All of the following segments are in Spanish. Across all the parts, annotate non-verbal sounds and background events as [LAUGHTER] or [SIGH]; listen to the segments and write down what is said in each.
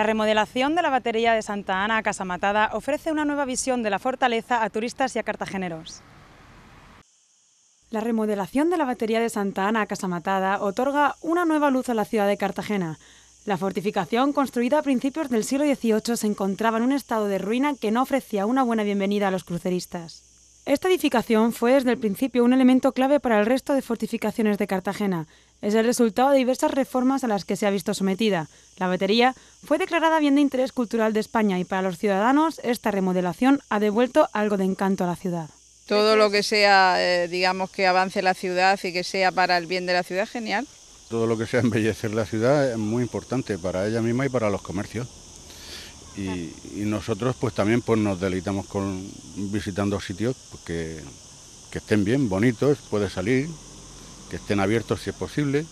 La remodelación de la batería de Santa Ana a Casamatada ofrece una nueva visión de la fortaleza a turistas y a cartageneros. La remodelación de la batería de Santa Ana a Casamatada otorga una nueva luz a la ciudad de Cartagena. La fortificación, construida a principios del siglo XVIII, se encontraba en un estado de ruina que no ofrecía una buena bienvenida a los cruceristas. Esta edificación fue desde el principio un elemento clave para el resto de fortificaciones de Cartagena, es el resultado de diversas reformas a las que se ha visto sometida. La batería fue declarada bien de interés cultural de España y para los ciudadanos esta remodelación ha devuelto algo de encanto a la ciudad. Todo lo que sea, eh, digamos, que avance la ciudad y que sea para el bien de la ciudad, genial. Todo lo que sea embellecer la ciudad es muy importante para ella misma y para los comercios. Y, nosotros pues también pues nos deleitamos con visitando sitios que, estén bien, bonitos, puede salir, que estén abiertos si es posible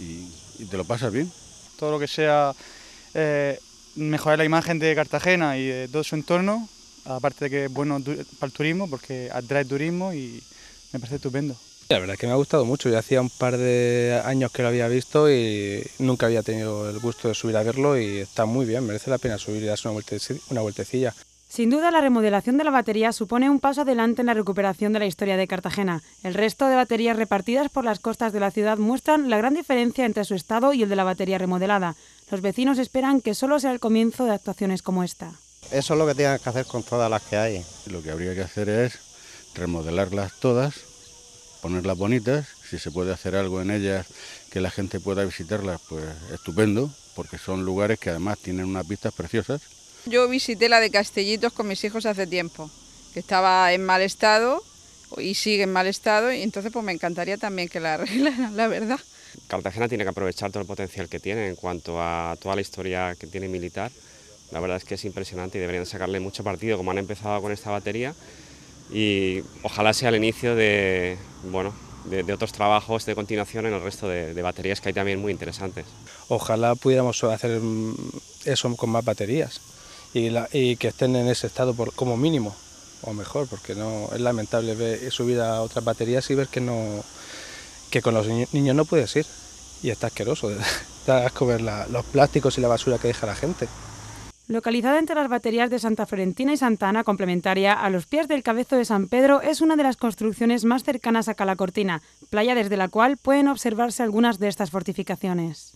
y, te lo pasas bien. Todo lo que sea eh, mejorar la imagen de Cartagena y de todo su entorno, aparte de que es bueno para el turismo porque atrae turismo y me parece estupendo. La verdad es que me ha gustado mucho, yo hacía un par de años que lo había visto y nunca había tenido el gusto de subir a verlo y está muy bien, merece la pena subir y darse una, Una vueltecilla. Sin duda, la remodelación de la batería supone un paso adelante en la recuperación de la historia de Cartagena. El resto de baterías repartidas por las costas de la ciudad muestran la gran diferencia entre su estado y el de la batería remodelada. Los vecinos esperan que solo sea el comienzo de actuaciones como esta. Eso es lo que tienen que hacer con todas las que hay. Lo que habría que hacer es remodelarlas todas, ponerlas bonitas. Si se puede hacer algo en ellas que la gente pueda visitarlas, pues estupendo, porque son lugares que además tienen unas vistas preciosas yo visité la de Castellitos con mis hijos hace tiempo, que estaba en mal estado y sigue en mal estado y entonces pues me encantaría también que la [LAUGHS] arreglaran, la verdad. Cartagena tiene que aprovechar todo el potencial que tiene en cuanto a toda la historia que tiene militar. La verdad es que es impresionante y deberían sacarle mucho partido como han empezado con esta batería y ojalá sea el inicio de, bueno, otros trabajos de continuación en el resto de, de, baterías que hay también muy interesantes. Ojalá pudiéramos hacer mm, eso con más baterías y, que estén en ese estado por, como mínimo, o mejor, porque no es lamentable ver, subir a otras baterías y ver que no con los niños no puedes ir y está asqueroso, [LAUGHS] da asco ver los plásticos y la basura que deja la gente. Localizada entre las baterías de Santa Florentina y Santa Ana, complementaria a los pies del Cabezo de San Pedro, es una de las construcciones más cercanas a Cortina... playa desde la cual pueden observarse algunas de estas fortificaciones.